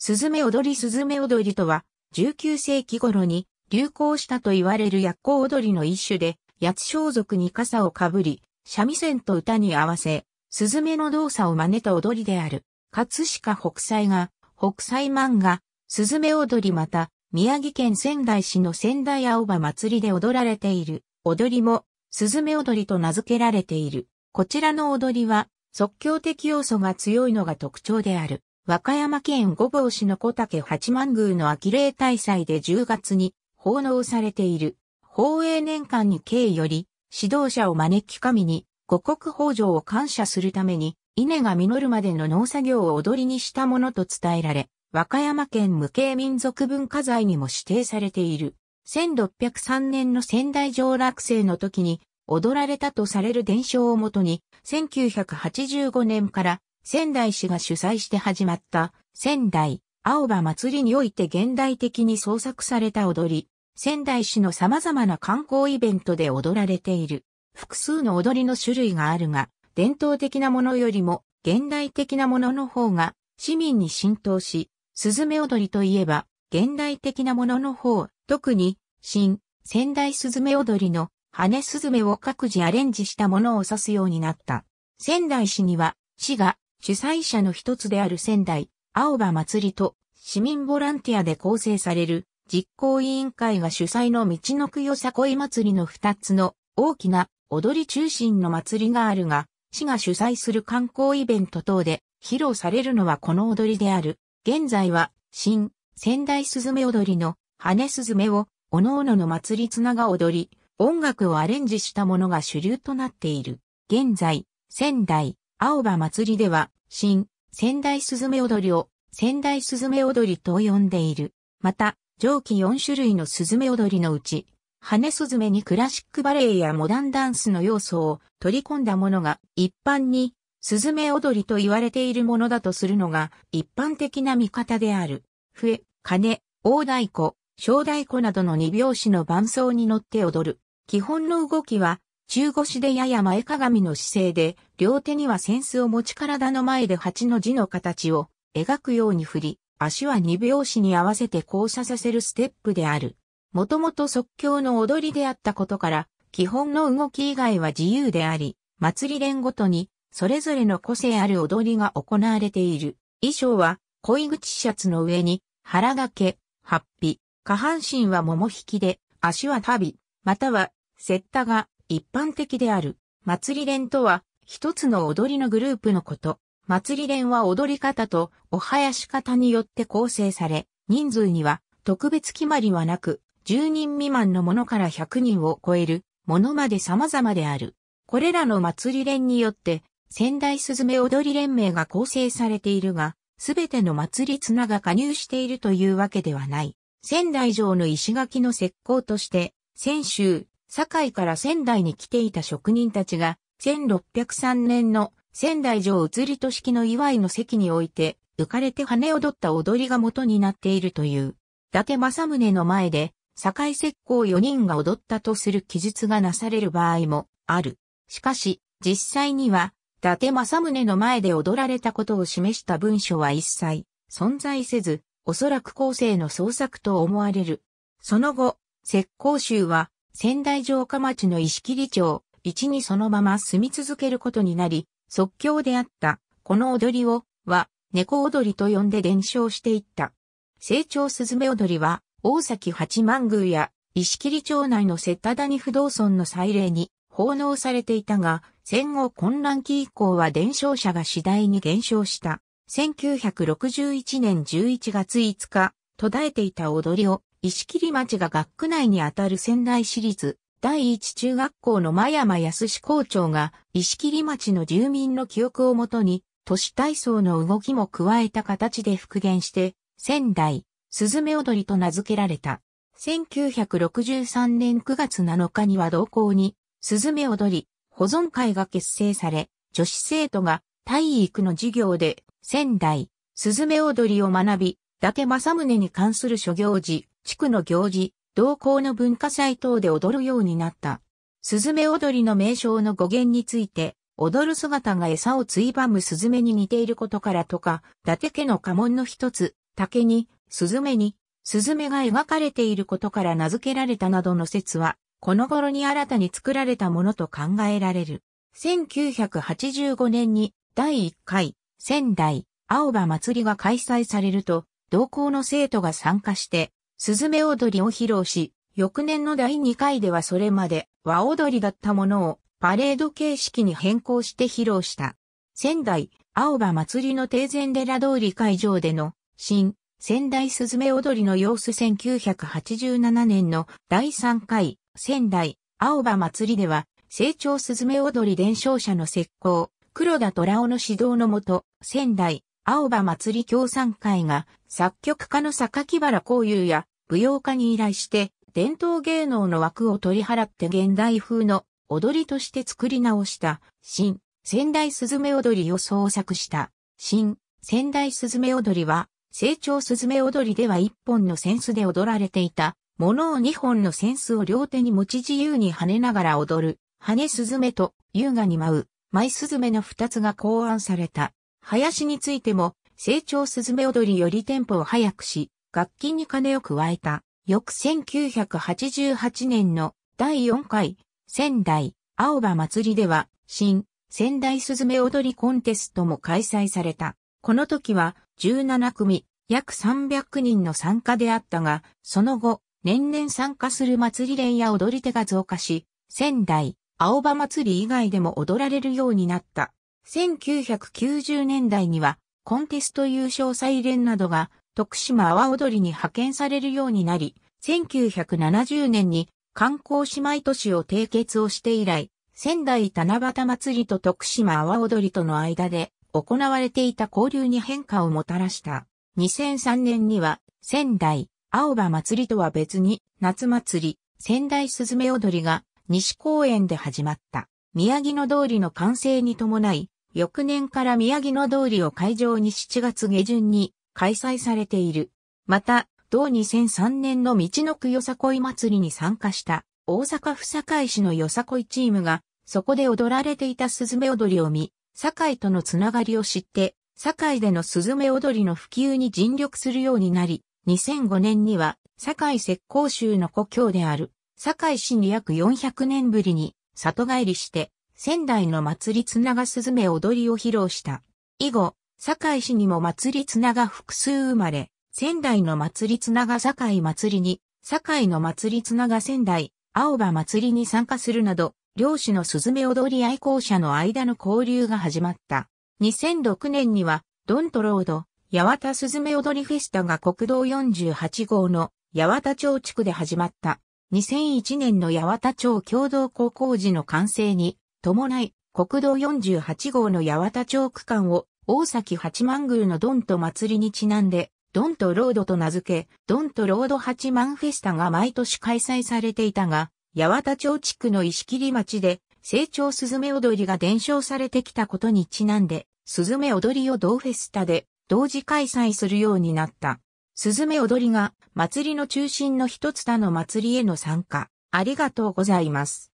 スズメ踊りスズメ踊りとは、19世紀頃に流行したと言われる薬効踊りの一種で、八装束に傘をかぶり、三味線と歌に合わせ、スズメの動作を真似た踊りである。葛飾北斎が、北斎漫画、スズメ踊りまた、宮城県仙台市の仙台青葉祭りで踊られている、踊りも、スズメ踊りと名付けられている。こちらの踊りは、即興的要素が強いのが特徴である。和歌山県御坊市の小竹八幡宮の秋霊大祭で10月に奉納されている。宝永年間に経より、指導者を招き神に、五穀豊穣を感謝するために、稲が実るまでの農作業を踊りにしたものと伝えられ、和歌山県無形民族文化財にも指定されている。1603年の仙台上落成の時に踊られたとされる伝承をもとに、1985年から仙台市が主催して始まった仙台青葉祭りにおいて現代的に創作された踊り、仙台市の様々な観光イベントで踊られている。複数の踊りの種類があるが、伝統的なものよりも現代的なものの方が市民に浸透し、スズメ踊りといえば現代的なものの方、特に新仙台スズメ踊りの羽スズメを各自アレンジしたものを指すようになった。仙台市には市が主催者の一つである仙台、青葉祭りと市民ボランティアで構成される実行委員会が主催の道のくよさこい祭りの二つの大きな踊り中心の祭りがあるが、市が主催する観光イベント等で披露されるのはこの踊りである。現在は新仙台すずめ踊りの羽すずめを各々の祭り綱が踊り、音楽をアレンジしたものが主流となっている。現在、仙台、青葉祭りでは、新、仙台すずめ踊りを、仙台すずめ踊りと呼んでいる。また、上記4種類のすずめ踊りのうち、羽すずめにクラシックバレエやモダンダンスの要素を取り込んだものが一般にスズメ踊りと言われているものだとするのが一般的な見方である。笛、鐘、大太鼓、小太鼓などの二拍子の伴奏に乗って踊る。基本の動きは中腰でやや前かがみの姿勢で、両手には扇子を持ち体の前で八の字の形を描くように振り、足は二拍子に合わせて交差させるステップである。もともと即興の踊りであったことから、基本の動き以外は自由であり、祭り連ごとに、それぞれの個性ある踊りが行われている。衣装は、恋口シャツの上に、腹掛け、八ッ下半身は桃引きで、足は足袋、または、セッタが、一般的である。祭り連とは、一つの踊りのグループのこと。祭り連は踊り方とお囃子方によって構成され、人数には特別決まりはなく、10人未満のものから100人を超えるものまで様々である。これらの祭り連によって、仙台すずめ踊り連盟が構成されているが、すべての祭り綱が加入しているというわけではない。仙台城の石垣の石膏として、先州、堺から仙台に来ていた職人たちが、1603年の仙台城移り都式の祝いの席において、浮かれて羽踊った踊りが元になっているという、伊達政宗の前で、堺石膏4人が踊ったとする記述がなされる場合もある。しかし、実際には、伊達政宗の前で踊られたことを示した文書は一切存在せず、おそらく後世の創作と思われる。その後、石膏集は仙台城下町の石切町、一にそのまま住み続けることになり、即興であった、この踊りを、は、猫踊りと呼んで伝承していった。成長スズメ踊りは、大崎八幡宮や、石切町内の瀬田谷不動村の祭礼に奉納されていたが、戦後混乱期以降は伝承者が次第に減少した。1961年11月5日、途絶えていた踊りを石切町が学区内にあたる仙台市立第一中学校の真山康志校長が石切町の住民の記憶をもとに都市体操の動きも加えた形で復元して仙台、スズメ踊りと名付けられた。1963年9月7日には同校にスズメ踊り保存会が結成され、女子生徒が体育の授業で仙台、スズメ踊りを学び、伊達政宗に関する諸行事、地区の行事、同校の文化祭等で踊るようになった。スズメ踊りの名称の語源について、踊る姿が餌をついばむスズメに似ていることからとか、伊達家の家紋の一つ、竹に、スズメに、スズメが描かれていることから名付けられたなどの説は、この頃に新たに作られたものと考えられる。1985年に第1回仙台青葉祭りが開催されると、同校の生徒が参加してスズメ踊りを披露し、翌年の第2回ではそれまで和踊りだったものをパレード形式に変更して披露した。仙台、青葉祭りの定前寺通り会場での新、仙台スズメ踊りの様子1987年の第3回仙台、青葉祭りでは、成長スズメ踊り伝承者の石膏、黒田虎尾の指導のもと、仙台、青葉祭り協賛会が、作曲家の榊原幸雄や、舞踊家に依頼して、伝統芸能の枠を取り払って現代風の踊りとして作り直した、新、仙台すずめ踊りを創作した、新、仙台すずめ踊りは、成長すずめ踊りでは一本の扇子で踊られていた、ものを二本の扇子を両手に持ち自由に跳ねながら踊る、跳ねスめと優雅に舞う、舞すずめの二つが考案された。林についても、成長すずめ踊りよりテンポを速くし、楽器に金を加えた。翌1988年の第4回仙台青葉祭りでは新仙台すずめ踊りコンテストも開催された。この時は17組約300人の参加であったが、その後年々参加する祭り連や踊り手が増加し、仙台青葉祭り以外でも踊られるようになった。1990年代にはコンテスト優勝再連などが徳島阿波踊りに派遣されるようになり、1970年に観光姉妹都市を締結をして以来、仙台七夕祭りと徳島阿波踊りとの間で行われていた交流に変化をもたらした。2003年には仙台青葉祭りとは別に夏祭り仙台すずめ踊りが西公園で始まった。宮城野通りの完成に伴い、翌年から宮城野通りを会場に7月下旬に開催されている。また、同2003年の道のくよさこい祭りに参加した大阪府堺市のよさこいチームが、そこで踊られていたスズメ踊りを見、堺とのつながりを知って、堺でのスズメ踊りの普及に尽力するようになり、2005年には堺石膏州の故郷である堺市に約400年ぶりに里帰りして仙台の祭り繋がすずめ踊りを披露した。以後、堺市にも祭り綱が複数生まれ、仙台の祭り綱が堺祭りに、堺の祭り綱が仙台、青葉祭りに参加するなど、漁師のスズメ踊り愛好者の間の交流が始まった。2006年には、ドントロード、八幡スズメ踊りフェスタが国道48号の八幡町地区で始まった。2001年の八幡町共同高校時の完成に伴い、国道48号の八幡町区間を大崎八幡宮のドンと祭りにちなんで、ドンとロードと名付け、ドンとロード八幡フェスタが毎年開催されていたが、八幡町地区の石切町で、成長スズメ踊りが伝承されてきたことにちなんで、スズメ踊りを同フェスタで同時開催するようになった。スズメ踊りが祭りの中心の一つ他の祭りへの参加。ありがとうございます。